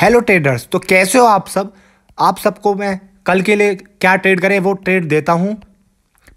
hello traders तो कैसे हो आप सब आप सबको मैं कल के लिए क्या ट्रेड करें वो ट्रेड देता हूँ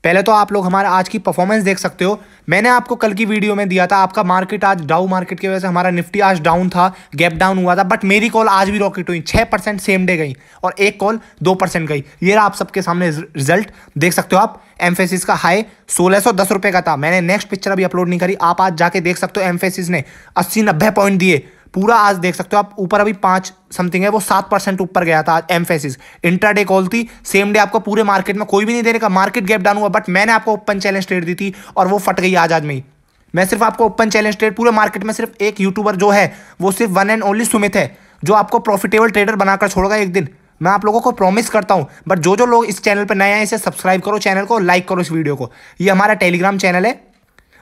पहले तो आप लोग हमारा आज की परफॉर्मेंस देख सकते हो मैंने आपको कल की वीडियो में दिया था आपका मार्केट आज डाउन मार्केट की वजह से हमारा निफ्टी आज डाउन था गैप डाउन हुआ था बट मेरी कॉल आज भी रॉकेट हुई छः परसेंट सेम डे गई और एक कॉल दो परसेंट गई ये रहा आप सबके सामने रिजल्ट देख सकते हो आप एम्फेसिस का हाई सोलह सौ दस रुपये का था मैंने नेक्स्ट पिक्चर अभी अपलोड नहीं करी आप आज जाके देख सकते हो एम्फेसिस ने अस्सी नब्बे पॉइंट दिए पूरा आज देख सकते हो आप ऊपर अभी पांच समथिंग है वो सात परसेंट ऊपर गया था एमफेसिस एम्फेसिस इंट्राडे कॉल थी सेम डे आपको पूरे मार्केट में कोई भी नहीं देने का मार्केट गैप डाउन हुआ बट मैंने आपको ओपन चैलेंज ट्रेड दी थी और वो फट गई आज आज में मैं सिर्फ आपको ओपन चैलेंज ट्रेड पूरे मार्केट में सिर्फ एक यूट्यूबर जो है वो सिर्फ वन एंड ओनली सुमित है जो आपको प्रॉफिटेबल ट्रेडर बनाकर छोड़ेगा एक दिन मैं आप लोगों को प्रॉमिस करता हूँ बट जो जो लोग इस चैनल पर नए हैं इसे सब्सक्राइब करो चैनल को लाइक करो इस वीडियो को ये हमारा टेलीग्राम चैनल है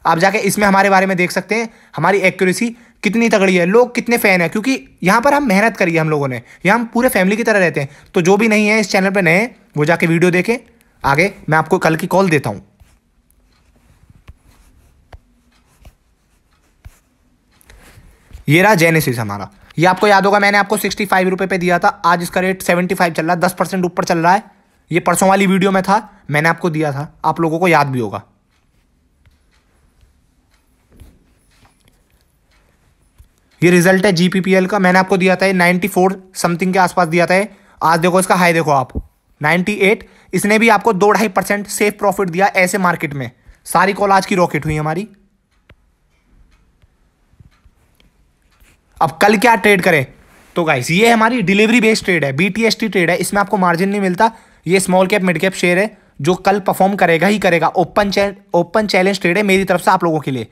आप जाके इसमें हमारे बारे में देख सकते हैं हमारी एक्यूरेसी कितनी तगड़ी है लोग कितने फ़ैन है क्योंकि यहाँ पर हम मेहनत करी है हम लोगों ने यहाँ हम पूरे फैमिली की तरह रहते हैं तो जो भी नहीं है इस चैनल पर नए वो जाके वीडियो देखें आगे मैं आपको कल की कॉल देता हूँ ये रहा जेनेसिस हमारा ये आपको याद होगा मैंने आपको सिक्सटी फाइव रुपये पे दिया था आज इसका रेट सेवेंटी फाइव चल रहा है दस परसेंट ऊपर चल रहा है ये परसों वाली वीडियो में था मैंने आपको दिया था आप लोगों को याद भी होगा ये रिजल्ट है जीपीपीएल का मैंने आपको दिया था ये 94 समथिंग के आसपास दिया था आज देखो इसका हाई देखो आप 98 इसने भी आपको दो ढाई परसेंट सेफ प्रॉफिट दिया ऐसे मार्केट में सारी कॉल आज की रॉकेट हुई हमारी अब कल क्या ट्रेड करें तो गाइस ये हमारी डिलीवरी बेस्ड ट्रेड है बीटीएसटी ट्रेड है इसमें आपको मार्जिन नहीं मिलता ये small cap mid cap share है जो कल परफॉर्म करेगा ही करेगा ओपन ओपन चैलेंज ट्रेड है मेरी तरफ से आप लोगों के लिए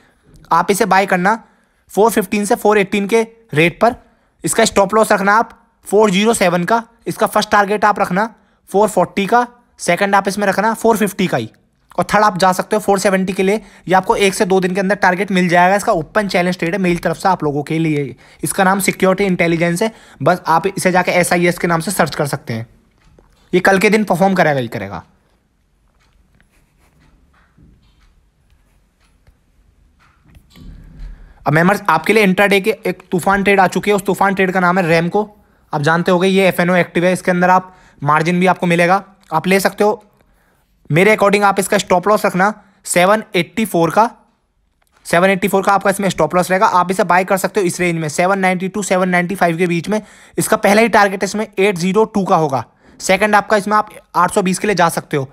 आप इसे बाय करना 415 से 418 के रेट पर इसका स्टॉप लॉस रखना आप 407 का इसका फर्स्ट टारगेट आप रखना 440 का सेकंड आप इसमें रखना 450 का ही और थर्ड आप जा सकते हो 470 के लिए ये आपको एक से दो दिन के अंदर टारगेट मिल जाएगा इसका ओपन चैलेंज ट्रेड है मेरी तरफ से आप लोगों के लिए इसका नाम सिक्योरिटी इंटेलिजेंस है बस आप इसे जाके एस के नाम से सर्च कर सकते हैं ये कल के दिन परफॉर्म करेगा ही करेगा अब मेमर्स आपके लिए इंट्राडे के एक तूफान ट्रेड आ चुकी है उस तूफान ट्रेड का नाम है रैमको आप जानते हो गए ये एफ एक्टिव है इसके अंदर आप मार्जिन भी आपको मिलेगा आप ले सकते हो मेरे अकॉर्डिंग आप इसका स्टॉप लॉस रखना 784 का 784 का आपका इसमें स्टॉप लॉस रहेगा आप इसे बाय कर सकते हो इस रेंज में 792 795 के बीच में इसका पहला ही टारगेट इसमें 802 का होगा सेकंड आपका इसमें आप 820 के लिए जा सकते हो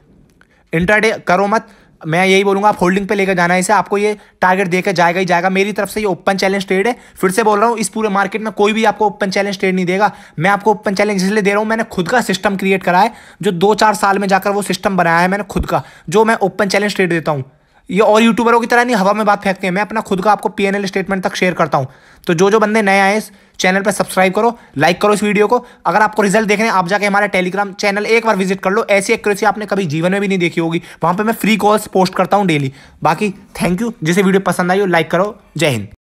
इंटरडे करो मत मैं यही बोलूंगा आप होल्डिंग पे लेकर जाना है इसे आपको ये टारगेट देकर जाएगा ही जाएगा मेरी तरफ से ये ओपन चैलेंज ट्रेड है फिर से बोल रहा हूँ इस पूरे मार्केट में कोई भी आपको ओपन चैलेंज ट्रेड नहीं देगा मैं आपको ओपन चैलेंज इसलिए दे रहा हूँ मैंने खुद का सिस्टम क्रिएट करा है जो दो चार साल में जाकर वो सिस्टम बनाया है मैंने खुद का जो मैं ओपन चैलेंज ट्रेड देता हूँ ये और यूट्यूबरों की तरह नहीं हवा में बात फेंकते हैं मैं अपना खुद का आपको पी स्टेटमेंट तक शेयर करता हूँ तो जो जो बंदे नए आए चैनल पर सब्सक्राइब करो लाइक करो इस वीडियो को अगर आपको रिजल्ट देखने आप जाके हमारे टेलीग्राम चैनल एक बार विजिट कर लो ऐसी एक्यूरेसी आपने कभी जीवन में भी नहीं देखी होगी वहाँ पर मैं फ्री कॉल्स पोस्ट करता हूँ डेली बाकी थैंक यू जिसे वीडियो पसंद आई हो लाइक करो जय हिंद